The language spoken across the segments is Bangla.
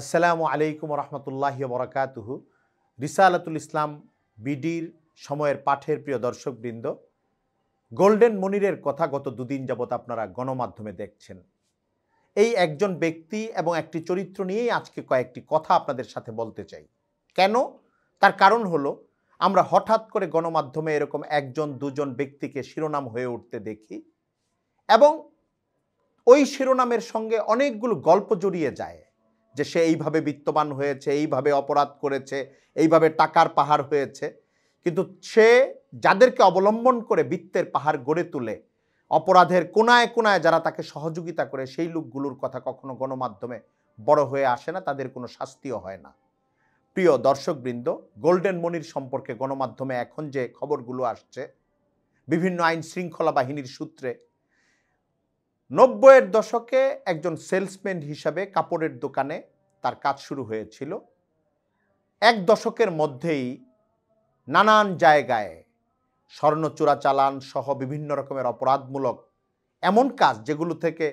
আসসালামু আলাইকুম রহমতুল্লাহ বরকাতুহু রিসালাতুল ইসলাম বিডির সময়ের পাঠের প্রিয় দর্শকবৃন্দ গোল্ডেন মনিরের কথা গত দুদিন যাবৎ আপনারা গণমাধ্যমে দেখছেন এই একজন ব্যক্তি এবং একটি চরিত্র নিয়েই আজকে কয়েকটি কথা আপনাদের সাথে বলতে চাই কেন তার কারণ হলো আমরা হঠাৎ করে গণমাধ্যমে এরকম একজন দুজন ব্যক্তিকে শিরোনাম হয়ে উঠতে দেখি এবং ওই শিরোনামের সঙ্গে অনেকগুলো গল্প জড়িয়ে যায় যে সে এইভাবে বিত্তবান হয়েছে এইভাবে অপরাধ করেছে এইভাবে টাকার পাহাড় হয়েছে কিন্তু সে যাদেরকে অবলম্বন করে বৃত্তের পাহাড় গড়ে তুলে অপরাধের কোনায় কোনায় যারা তাকে সহযোগিতা করে সেই লোকগুলোর কথা কখনো গণমাধ্যমে বড় হয়ে আসে না তাদের কোনো শাস্তিও হয় না প্রিয় দর্শকবৃন্দ গোল্ডেন মনির সম্পর্কে গণমাধ্যমে এখন যে খবরগুলো আসছে বিভিন্ন আইন শৃঙ্খলা বাহিনীর সূত্রে নব্বইয়ের দশকে একজন সেলসম্যান হিসাবে কাপড়ের দোকানে তার কাজ শুরু হয়েছিল এক দশকের মধ্যেই নানান জায়গায় স্বর্ণচূড়া চালান সহ বিভিন্ন রকমের অপরাধমূলক এমন কাজ যেগুলো থেকে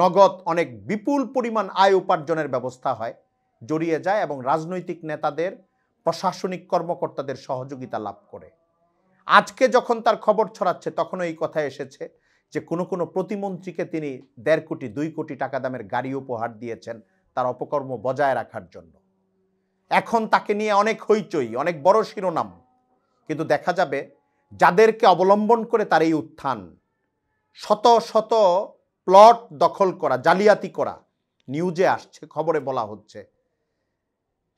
নগদ অনেক বিপুল পরিমাণ আয় উপার্জনের ব্যবস্থা হয় জড়িয়ে যায় এবং রাজনৈতিক নেতাদের প্রশাসনিক কর্মকর্তাদের সহযোগিতা লাভ করে আজকে যখন তার খবর ছড়াচ্ছে তখন এই কথা এসেছে যে কোনো কোনো প্রতিমন্ত্রীকে তিনি দেড় কোটি দুই কোটি টাকা দামের গাড়ি উপহার দিয়েছেন তার অপকর্ম বজায় রাখার জন্য এখন তাকে নিয়ে অনেক হইচই অনেক বড় শিরোনাম কিন্তু দেখা যাবে যাদেরকে অবলম্বন করে তার এই উত্থান শত শত প্লট দখল করা জালিয়াতি করা নিউজে আসছে খবরে বলা হচ্ছে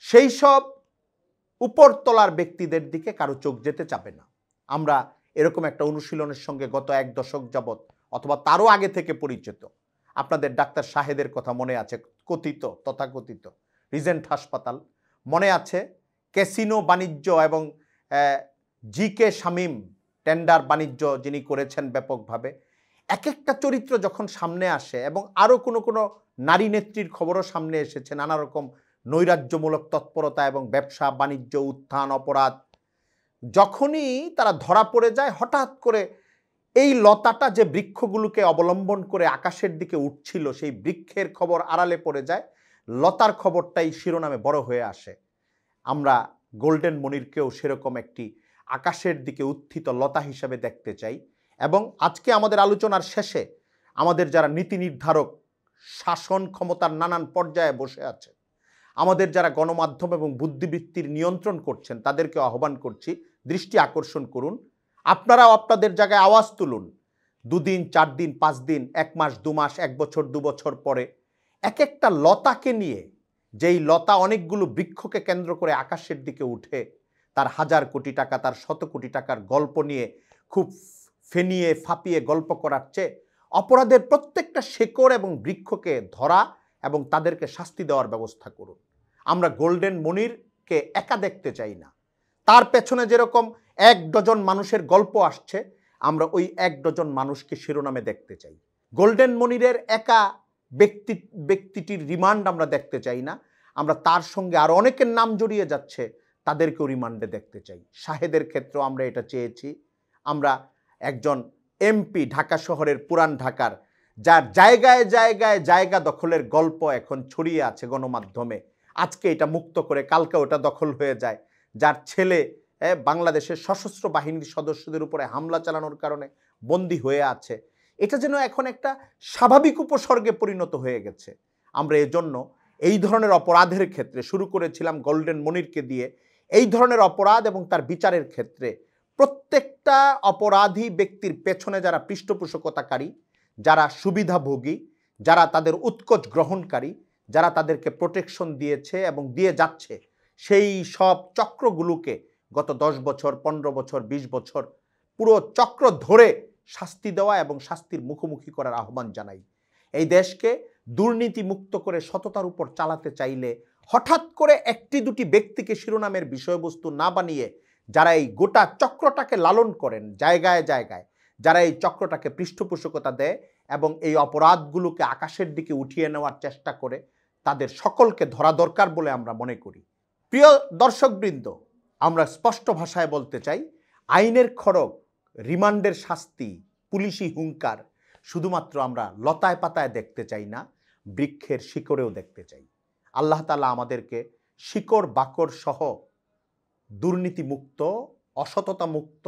সেই সব উপরতলার ব্যক্তিদের দিকে কারো চোখ যেতে চাবে না আমরা এরকম একটা অনুশীলনের সঙ্গে গত এক দশক যাবৎ অথবা তারও আগে থেকে পরিচিত আপনাদের ডাক্তার শাহেদের কথা মনে আছে কথিত তথাকথিত রিজেন্ট হাসপাতাল মনে আছে ক্যাসিনো বাণিজ্য এবং জি কে শামীম টেন্ডার বাণিজ্য যিনি করেছেন ব্যাপকভাবে এক একটা চরিত্র যখন সামনে আসে এবং আরও কোনো কোনো নারী নেত্রীর খবরও সামনে এসেছে নানা রকম নৈরাজ্যমূলক তৎপরতা এবং ব্যবসা বাণিজ্য উত্থান অপরাধ যখনই তারা ধরা পড়ে যায় হঠাৎ করে এই লতাটা যে বৃক্ষগুলোকে অবলম্বন করে আকাশের দিকে উঠছিল সেই বৃক্ষের খবর আড়ালে পড়ে যায় লতার খবরটাই শিরোনামে বড় হয়ে আসে আমরা গোল্ডেন মনিরকেও সেরকম একটি আকাশের দিকে উত্থিত লতা হিসাবে দেখতে চাই এবং আজকে আমাদের আলোচনার শেষে আমাদের যারা নীতি নির্ধারক শাসন ক্ষমতার নানান পর্যায়ে বসে আছে আমাদের যারা গণমাধ্যম এবং বুদ্ধিবৃত্তির নিয়ন্ত্রণ করছেন তাদেরকে আহ্বান করছি দৃষ্টি আকর্ষণ করুন আপনারাও আপনাদের জায়গায় আওয়াজ তুলুন দুদিন চার দিন পাঁচ দিন এক মাস দু মাস এক বছর দু বছর পরে এক একটা লতাকে নিয়ে যেই লতা অনেকগুলো বৃক্ষকে কেন্দ্র করে আকাশের দিকে উঠে তার হাজার কোটি টাকা তার শত কোটি টাকার গল্প নিয়ে খুব ফেনিয়ে ফাপিয়ে গল্প করার চেয়ে অপরাধের প্রত্যেকটা শেকড় এবং বৃক্ষকে ধরা এবং তাদেরকে শাস্তি দেওয়ার ব্যবস্থা করুন আমরা গোল্ডেন মনিরকে একা দেখতে চাই না তার পেছনে যেরকম এক ডজন মানুষের গল্প আসছে আমরা ওই এক ডজন মানুষকে শিরোনামে দেখতে চাই গোল্ডেন মনিরের একা ব্যক্তি ব্যক্তিটির রিমান্ড আমরা দেখতে চাই না আমরা তার সঙ্গে আর অনেকের নাম জড়িয়ে যাচ্ছে তাদেরকেও রিমান্ডে দেখতে চাই শাহেদের ক্ষেত্রেও আমরা এটা চেয়েছি আমরা একজন এমপি ঢাকা শহরের পুরান ঢাকার যার জায়গায় জায়গায় জায়গা দখলের গল্প এখন ছড়িয়ে আছে গণমাধ্যমে আজকে এটা মুক্ত করে কালকে ওটা দখল হয়ে যায় যার ছেলে বাংলাদেশের সশস্ত্র বাহিনীর সদস্যদের উপরে হামলা চালানোর কারণে বন্দি হয়ে আছে এটা যেন এখন একটা স্বাভাবিক উপসর্গে পরিণত হয়ে গেছে আমরা এজন্য এই ধরনের অপরাধের ক্ষেত্রে শুরু করেছিলাম গোল্ডেন মনিরকে দিয়ে এই ধরনের অপরাধ এবং তার বিচারের ক্ষেত্রে প্রত্যেকটা অপরাধী ব্যক্তির পেছনে যারা পৃষ্ঠপোষকতাকারী যারা সুবিধাভোগী যারা তাদের উৎকোচ গ্রহণকারী যারা তাদেরকে প্রোটেকশন দিয়েছে এবং দিয়ে যাচ্ছে সেই সব চক্রগুলোকে গত দশ বছর পনেরো বছর ২০ বছর পুরো চক্র ধরে শাস্তি দেওয়া এবং শাস্তির মুখোমুখি করার আহ্বান জানাই এই দেশকে দুর্নীতি মুক্ত করে সততার উপর চালাতে চাইলে হঠাৎ করে একটি দুটি ব্যক্তিকে শিরোনামের বিষয়বস্তু না বানিয়ে যারা এই গোটা চক্রটাকে লালন করেন জায়গায় জায়গায় যারা এই চক্রটাকে পৃষ্ঠপোষকতা দেয় এবং এই অপরাধগুলোকে আকাশের দিকে উঠিয়ে নেওয়ার চেষ্টা করে তাদের সকলকে ধরা দরকার বলে আমরা মনে করি প্রিয় দর্শকবৃন্দ আমরা স্পষ্ট ভাষায় বলতে চাই আইনের খড়গ রিমান্ডের শাস্তি পুলিশি হুঙ্কার শুধুমাত্র আমরা লতায় পাতায় দেখতে চাই না বৃক্ষের শিকড়েও দেখতে চাই আল্লাহ তালা আমাদেরকে শিকড় বাকর সহ দুর্নীতিমুক্ত অসততা মুক্ত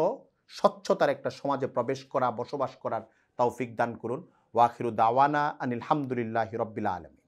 স্বচ্ছতার একটা সমাজে প্রবেশ করা বসবাস করার তৌফিক দান করুন ওয়াখিরু দাওয়ানা আনিল রব্বিল আলম